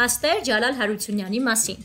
Փաստեր Ջալալ Հարությունյանի մասին։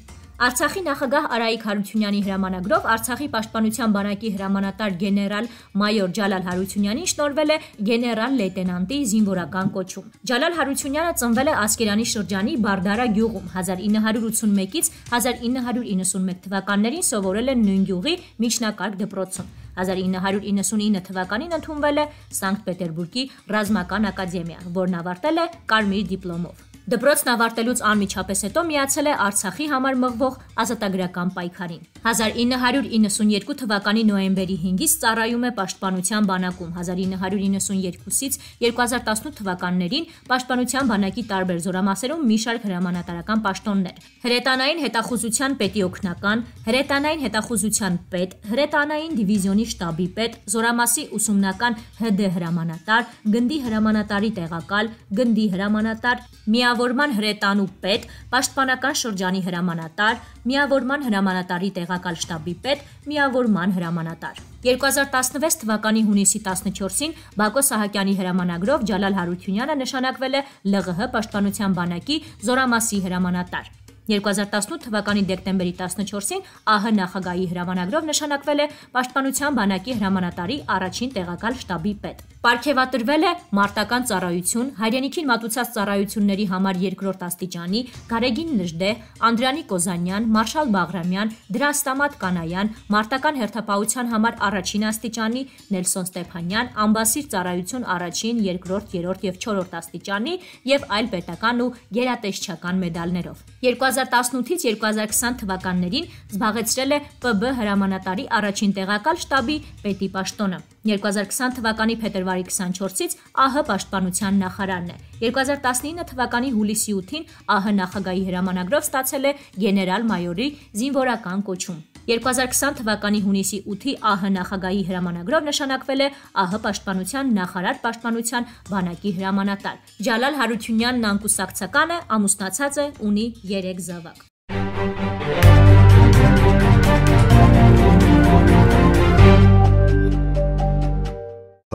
Արցախի նախագահ Արայիկ Հարությունյանի հրամանագրով Արցախի պաշտպանության բանակի հրամանատար գեներալ մայոր Ջալալ Հարությունյանին շնորվել է գեներալ լեյտենանտի զինվորական կոչում։ Ջալալ Հարությունյանը ծնվել է Ասկերանի շրջանի Բարդարա գյուղում 1981-ից 1991 թվականներին սովորել է նույն գյուղի միջնակարգ դպրոցում։ 1999 թվականին ընդունվել է Սանկտ Պետերբուրգի ռազմական ակադեմիա, որն ավարտել է կարմիր դիպլոմով։ Դպրոցն ավարտելուց անմիջապես հետո միացել է Արցախի համար մղվող ազատագրական պայքարին։ 1992 թվականի նոյեմբերի 5-ից ծառայում է Պաշտպանության բանակում, 1992-ից 2018 թվականներին Պաշտպանության բանակի տարբեր զորամասերում մի շարք հրամանատարական պաշտոններ։ Հրետանային հետախուզության պետի օգնական, հրետանային հետախուզության պետ, հրետանային դիվիզիոնի շտաբի պետ, զորամասի ուսումնական ՀԴ հրամանատար, գնդի հրամանատարի տեղակալ, գնդի հրամանատար, միավ Միավորման հրետանու պետ, Պաշտպանական շրջանի հրամանատար, Միավորման հրամանատարի տեղակալ շտաբի պետ, Միավորման հրամանատար։ 2016 թվականի հունիսի 14-ին Բակո Սահակյանի հրամանագրով Ջալալ Հարությունյանը նշանակվել է ԼՂՀ Պաշտպանության բանակի Զորամասի հրամանատար։ 2018 թվականի դեկտեմբերի 14-ին ԱՀ նախագահի հրամանագրով նշանակվել է Պաշտպանության բանակի հրամանատարի առաջին տեղակալ շտաբի պետ։ Պարգևատրվել է մարտական ծառայություն, հայրենիքին մատուցած ծառայությունների համար երկրորդ աստիճանի Գարեգին Նժդե, Անդրանիկ Կոզանյան, Մարշալ Բաղրամյան, Դրաստամատ Կանայան, մարտական հերթապահության համար առաջին աստիճանի Նելսոն Ստեփանյան, Ամբասիր ծառայություն առաջին, երկրորդ, երրորդ և չորրորդ աստիճանի և այլ պետական ու գերատեսչական մեդալներով։ 2018-ից 2020 թվականներին զբաղեցրել է ՊԲ հրամանատարի առաջին տեղակալ շտաբի պետի պաշտոնը։ 2020 թվականի փետրվարի 24-ից ԱՀ պաշտպանության նախարարն է։ 2019 թվականի հուլիսի 8-ին ԱՀ նախագահի հրամանագրով ստացել է գեներալ-մայորի զինվորական կոչում։ 2020 թվականի հունիսի 8-ի ԱՀ նախագահի հրամանագրով նշանակվել է ԱՀ պաշտպանության նախարար պաշտպանության բանակի հրամանատար։ Ջալալ Հարությունյանն անկուսակցական է, ամուսնացած է, ունի 3 զավակ։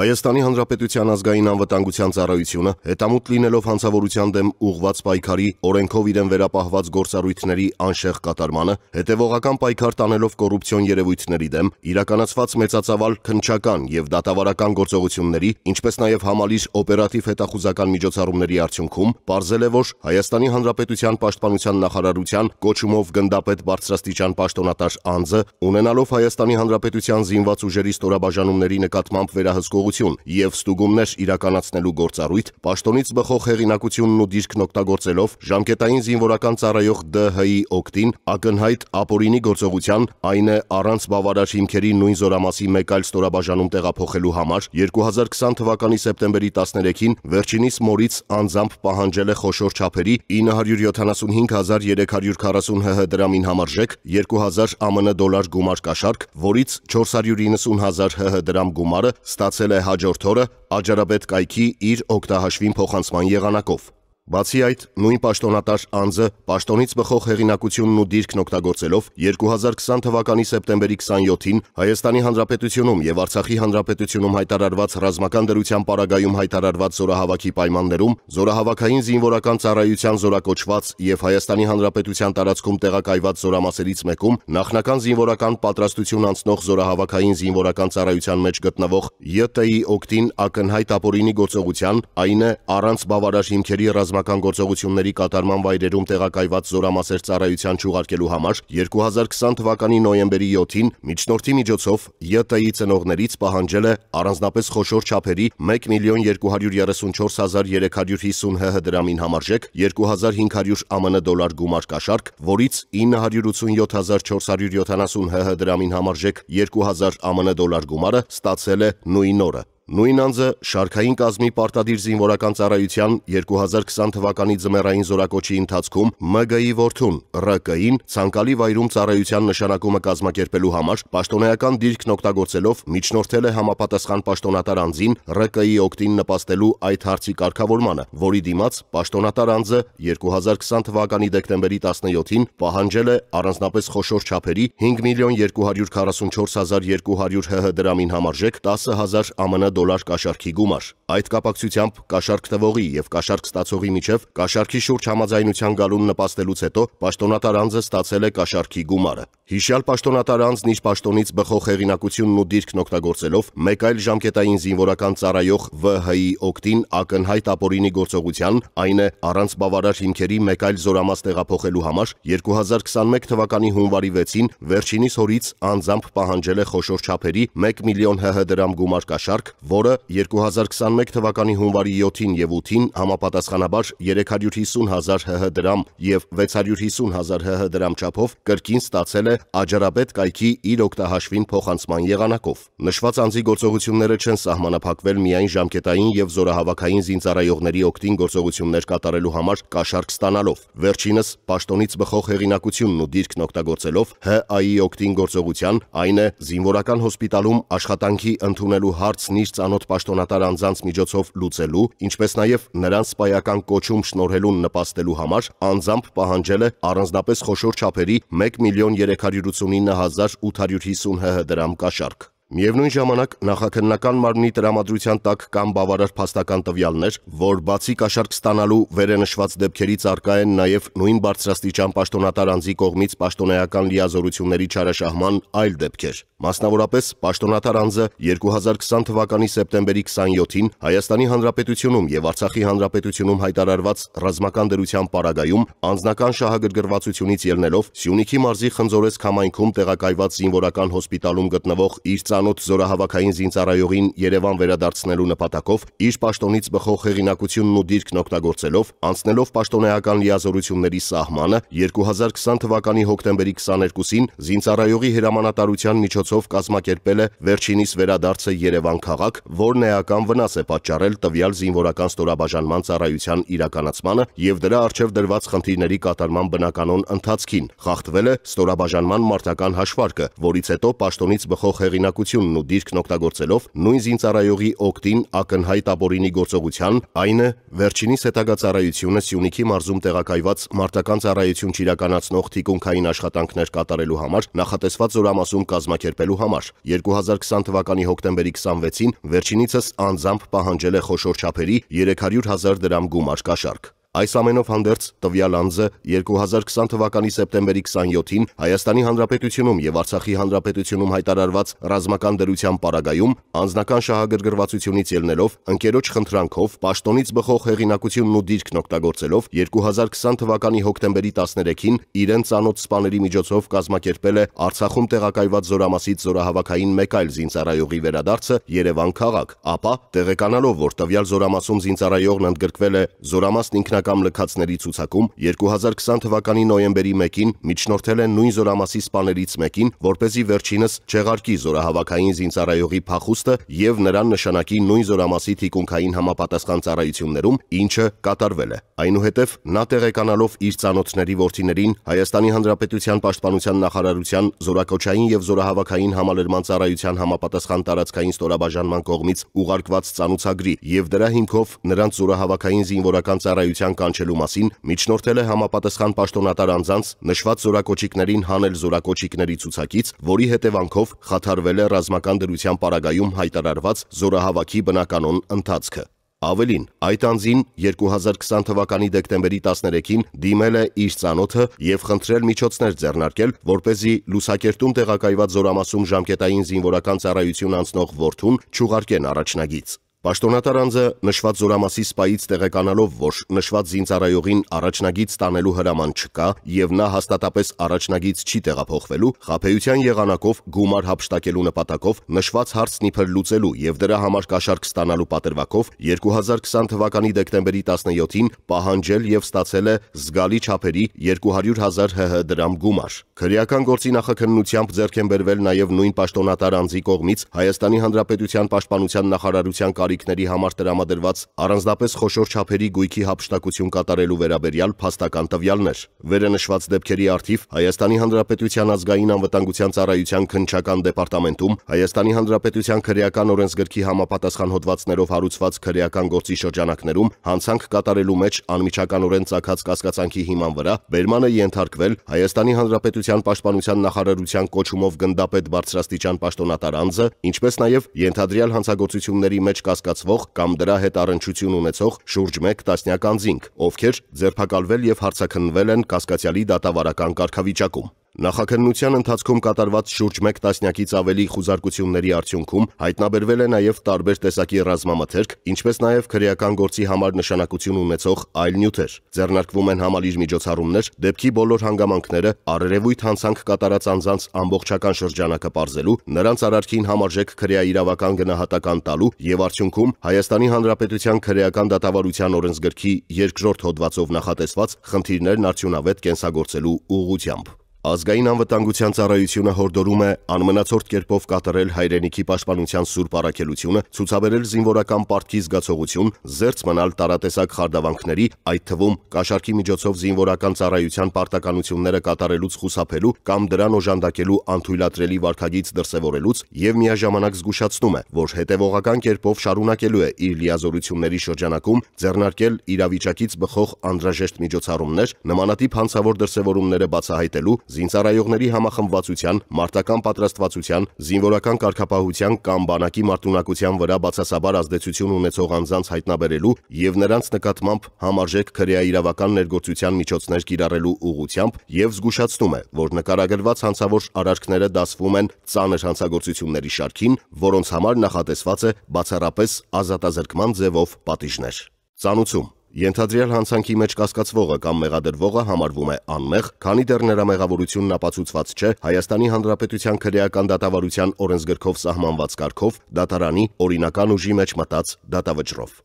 Հայաստանի Հանրապետության ազգային անվտանգության ծառայությունը հետամուտ լինելով հանցավորության դեմ ուղված պայքարի օրենքով իրեն վերապահված գործառույթների անշեղ կատարմանը, հետևողական պայքար տանելով կոռուպցիոն երևույթների դեմ իրականացված մեծածավալ քնչական եւ դատավարական գործողությունների, ինչպես նաեւ համալիր օպերատիվ հետախուզական միջոցառումների արդյունքում ողջել է, որ Հայաստանի Հանրապետության պաշտպանության նախարարության կոչումով գնդապետ բարձրաստիճան պաշտոնատար անձը ունենալով Հայաստանի Հանրապետության զինված ուժերի ստորաբաժանումների նկատմամբ վերահսկող հեղինակություն եւ ստուգումներ իրականացնելու գործառույթ, պաշտոնից բխող հեղինակությունն ու դիրքն օգտագործելով ժամկետային զինվորական ծառայող ԴՀ-ի օկտին ակնհայտ ապօրինի գործողության, այն է առանց բավարար հիմքերի նույն զորամասի մեկ այլ ստորաբաժանում տեղափոխելու համար 2020 թվականի սեպտեմբերի 13-ին վերջինիս մորից անձամբ պահանջել է խոշոր չափերի 975340 ՀՀ դրամին համարժեք 2000 ԱՄՆ դոլար գումար կաշառք, որից 490000 ՀՀ դրամ գումարը ստացել է հաջորդ օրը Աջարաբեդ կայքի իր օգտահաշվին փոխանցման եղանակով։ Բացի այդ, նույն պաշտոնատար անձը պաշտոնից բխող հեղինակությունն ու դիրքն օգտագործելով 2020 թվականի սեպտեմբերի 27-ին Հայաստանի Հանրապետությունում եւ Արցախի Հանրապետությունում հայտարարված ռազմական դրության պարագայում հայտարարված զորահավաքի պայմաններում զորահավաքային զինվորական ծառայության զորակոչված եւ Հայաստանի Հանրապետության տարածքում տեղակայված զորամասերից մեկում նախնական զինվորական պատրաստություն անցնող զորահավաքային զինվորական ծառայության մեջ գտնվող ԵՏ-ի օկտին ակնհայտ ապօրինի գործողության, այն է առանց բավարար հիմքերի ռազմական ռազմական գործողությունների կատարման վայրերում տեղակայված զորամասեր ծառայության չուղարկելու համար 2020 թվականի նոյեմբերի 7-ին միջնորդի միջոցով ԵՏ-ի ծնողներից պահանջել է առանձնապես խոշոր չափերի 1 միլիոն 234,350 ՀՀ դրամին համարժեք 2500 ԱՄՆ դոլար գումար կաշառք, որից 987,470 ՀՀ դրամին համարժեք 2000 ԱՄՆ դոլար գումարը ստացել է նույն օրը։ Նույն անձը շարքային կազմի պարտադիր զինվորական ծառայության 2020 թվականի ձմեռային զորակոչի ընթացքում ՄԳ-ի որդուն ՌԿ-ին ցանկալի վայրում ծառայության նշանակումը կազմակերպելու համար պաշտոնեական դիրքն օգտագործելով միջնորդել է համապատասխան պաշտոնատար անձին ՌԿ-ի օկտին նպաստելու այդ հարցի կարգավորմանը, որի դիմաց պաշտոնատար անձը 2020 թվականի դեկտեմբերի 17-ին պահանջել է առանձնապես խոշոր չափերի 5 միլիոն 244 հազար 200 ՀՀ դրամին համարժեք 10 հազար ԱՄՆ դոլար կաշառքի գումար։ Այդ կապակցությամբ կաշառք տվողի եւ կաշառք ստացողի միջև կաշառքի շուրջ համաձայնության գալուն նպաստելուց հետո պաշտոնատար անձը ստացել է կաշառքի գումարը։ Հիշյալ պաշտոնատար անձն իր պաշտոնից բխող հեղինակությունն ու դիրքն օգտագործելով մեկ այլ ժամկետային զինվորական ծառայող ՎՀ-ի օկտին ակնհայտ ապօրինի գործողության, այն է առանց բավարար հիմքերի մեկ այլ զորամաս տեղափոխելու համար 2021 թվականի հունվարի 6-ին վերջինիս հորից անձամբ պահանջել է խոշոր չափերի 1 միլիոն ՀՀ դրամ գումար կաշառք, որը 2021 թվականի հունվարի 7-ին եւ 8-ին համապատասխանաբար 350.000 ՀՀ դրամ եւ 650.000 ՀՀ դրամ չափով կրկին ստացել է Աջարաբեդ կայքի իր օկտահաշվին փոխանցման եղանակով։ Նշված անձի գործողությունները չեն սահմանափակվել միայն ժամկետային եւ զորահավաքային զինծառայողների օկտին գործողություններ կատարելու համար կաշառք ստանալով։ Վերջինս պաշտոնից բխող հեղինակությունն ու դիրքն օգտագործելով ՀԱ-ի օկտին գործողության, այն է զինվորական հոսպիտալում աշխատանքի ընդունելու հարցն իր ծանոթ պաշտոնատար անձանց միջոցով լուծելու, ինչպես նաև նրանց սպայական կոչում շնորհելուն նպաստելու համար անձամբ պահանջել է առանձնապես խոշոր չափերի 1 միլիոն 389 հազար 850 հհ դրամ կաշառք։ Միևնույն ժամանակ նախաքննական մարմնի տրամադրության տակ կան բավարար փաստական տվյալներ, որ բացի կաշառք ստանալու վերենշված դեպքերից արկա են նաև նույն բարձրաստիճան պաշտոնատար անձի կողմից պաշտոնայական լիազորությունների չարաշահման այլ դեպքեր։ Մասնավորապես, պաշտոնատար անձը 2020 թվականի սեպտեմբերի 27-ին Հայաստանի Հանրապետությունում եւ Արցախի Հանրապետությունում հայտարարված ռազմական դերության պարագայում անձնական շահագրգռվածությունից ելնելով Սյունիքի մարզի Խնձորես քամայնքում տեղակայված զինվորական հոսպիտալում գտնվող իր հրանոց զորահավաքային զինծառայողին Երևան վերադարձնելու նպատակով իր պաշտոնից բխող հեղինակությունն ու դիրքն օգտագործելով, անցնելով պաշտոնեական լիազորությունների սահմանը 2020 թվականի հոկտեմբերի 22-ին զինծառայողի հրամանատարության միջոցով կազմակերպել է վերջինիս վերադարձը Երևան քաղաք, որն էական վնաս է պատճառել տվյալ զինվորական ստորաբաժանման ծառայության իրականացմանը եւ դրա արժեվ դրված խնդիրների կատարման բնականոն ընթացքին, խախտվել է ստորաբաժանման մարտական հաշվարկը, որից հետո պաշտոնից բխող հեղինակությունը գիտությունն ու դիրքն օգտագործելով նույն զինծառայողի օգտին ակնհայտ ապօրինի գործողության, այն է վերջինիս հետագա ծառայությունը Սյունիքի մարզում տեղակայված մարտական ծառայություն իրականացնող թիկունքային աշխատանքներ կատարելու համար նախատեսված օրամասում կազմակերպելու համար 2020 թվականի հոկտեմբերի 26-ին վերջինիցս անձամբ պահանջել է խոշոր չափերի 300 000 դրամ գումար կաշառք։ Այս ամենով հանդերձ տվյալ անձը 2020 թվականի սեպտեմբերի 27-ին Հայաստանի Հանրապետությունում եւ Արցախի Հանրապետությունում հայտարարված ռազմական դրության պարագայում անձնական շահագրգռվածությունից ելնելով ընկերոջ խնդրանքով պաշտոնից բխող հեղինակությունն ու դիրքն օգտագործելով 2020 թվականի հոկտեմբերի 13-ին իրեն ծանոթ սպաների միջոցով կազմակերպել է Արցախում տեղակայված զորամասից զորահավաքային մեկ այլ զինծառայողի վերադարձը Երևան քաղաք, ապա տեղեկանալով որ տվյալ զորամասում զինծառայողն ընդգրկվել է զորամասն ինքնա Պատմաբանական լքածների ցուցակում 2020 թվականի նոյեմբերի 1-ին միջնորդել են նույն զորամասի սպաներից մեկին, որ เป զի վերջինս չեղարկի զորահավաքային զինծառայողի փախուստը եւ նրան նշանակի նույն զորամասի թիկունքային համապատասխան ծառայություններում, ինչը կատարվել է։ Այնուհետև նա տեղեկանալով իր ցանոթների ворթիներին Հայաստանի Հանրապետության Պաշտպանության նախարարության զորակոչային եւ զորահավաքային համալրման ծառայության համապատասխան տարածքային ստորաբաժանման կողմից ուղարկված ցանուցագրի եւ դրա հիմքով նրանց զորահավաքային զինվորական ծառայության ազատության կանչելու մասին միջնորդել է համապատասխան պաշտոնատար անձանց նշված զորակոչիկներին հանել զորակոչիկների ցուցակից, որի հետևանքով խաթարվել է ռազմական դրության պարագայում հայտարարված զորահավաքի բնականոն ընթացքը։ Ավելին, այդ անձին 2020 թվականի դեկտեմբերի 13-ին դիմել է իր ծանոթը եւ խնդրել միջոցներ ձեռնարկել, որ เป զի Լուսակերտում տեղակայված զորամասում ժամկետային զինվորական ծառայություն անցնող ворթուն ճուղարկեն առաջնագից։ Պաշտոնատար անձը նշված զորամասի սպայից տեղեկանալով, որ նշված զինծառայողին առաջնագից տանելու հրաման չկա եւ նա հաստատապես առաջնագից չի տեղափոխվելու, խափեության եղանակով գումար հապշտակելու նպատակով նշված հարցն իբր լուծելու եւ դրա համար կաշառք ստանալու պատրվակով 2020 թվականի դեկտեմբերի 17-ին պահանջել եւ ստացել է զգալի չափերի 200.000 ՀՀ դրամ գումար։ Քրեական գործի նախաքննությամբ ձեռք են բերվել նաեւ նույն պաշտոնատար անձի կողմից Հայաստանի Հանրապետության պաշտպանության նախարարության տարիքների համար տրամադրված առանձնապես խոշոր չափերի գույքի հապշտակություն կատարելու վերաբերյալ փաստական տվյալներ։ Վերանշված դեպքերի արդիվ Հայաստանի Հանրապետության ազգային անվտանգության ծառայության քննչական դեպարտամենտում Հայաստանի Հանրապետության քրեական օրենսգրքի համապատասխան հոդվածներով հարուցված քրեական գործի շրջանակներում հանցանք կատարելու մեջ անմիջականորեն ցակած կասկածանքի հիման վրա բերմանը ենթարկվել Հայաստանի Հանրապետության պաշտպանության նախարարության կոչումով գնդապետ բարձրաստիճան պաշտոնատար անձը, ինչպես նաև ենթադրյալ հանցագործությունների մեջ կաս կասկածվող կամ դրա հետ առնչություն ունեցող շուրջ 1 տասնյակ անձինք, ովքեր ձերբակալվել եւ հարցաքննվել են կասկածյալի դատավարական կարգավիճակում։ Նախաքննության ընթացքում կատարված շուրջ 1 տասնյակից ավելի խուզարկությունների արդյունքում հայտնաբերվել է նաև տարբեր տեսակի ռազմամթերք, ինչպես նաև քրեական գործի համար նշանակություն ունեցող այլ նյութեր։ Ձեռնարկվում են համալիր միջոցառումներ դեպքի բոլոր հանգամանքները առերևույթ հանցանք կատարած անձանց ամբողջական շրջանակը parzելու, նրանց արարքին համարժեք քրեա իրավական գնահատական տալու եւ արդյունքում Հայաստանի Հանրապետության քրեական դատավարության օրենսգրքի 2-րդ հոդվածով նախատեսված խնդիրներն արդյունավետ կենսագործելու ուղղությամբ։ Ազգային անվտանգության ծառայությունը հորդորում է անմնացորդ կերպով կատարել հայրենիքի պաշտպանության սուրբ առաքելությունը, ցուցաբերել զինվորական պարտքի զգացողություն, զերծ մնալ տարատեսակ խարդավանքների, այդ թվում կաշառքի միջոցով զինվորական ծառայության պարտականությունները կատարելուց խուսափելու կամ դրան օժանդակելու անթույլատրելի վարքագիծ դրսևորելուց եւ միաժամանակ զգուշացնում է, որ հետեւողական կերպով շարունակելու է իր լիազորությունների շրջանակում ձեռնարկել իրավիճակից բխող անհրաժեշտ միջոցառումներ, նմանատիպ հանցավոր դրսևորումները բացահայտելու զինծառայողների համախմբվածության, մարտական պատրաստվածության, զինվորական կարգապահության կամ բանակի մարտունակության վրա բացասաբար ազդեցություն ունեցող անձանց հայտնաբերելու եւ նրանց նկատմամբ համարժեք քրեաիրավական ներգործության միջոցներ կիրառելու ուղղությամբ եւ զգուշացնում է, որ նկարագրված հանցավոր արարքները դասվում են ծանր հանցագործությունների շարքին, որոնց համար նախատեսված է բացառապես ազատազրկման ձևով պատիժներ։ Ծանուցում Ենթադրյալ հանցանքի մեջ կասկածվողը կամ մեղադրվողը համարվում է անմեղ, քանի դեռ նրա մեղավորությունն ապացուցված չէ Հայաստանի Հանրապետության քրեական դատավարության օրենսգրքով սահմանված կարգով դատարանի օրինական ուժի մեջ մտած դատավճռով։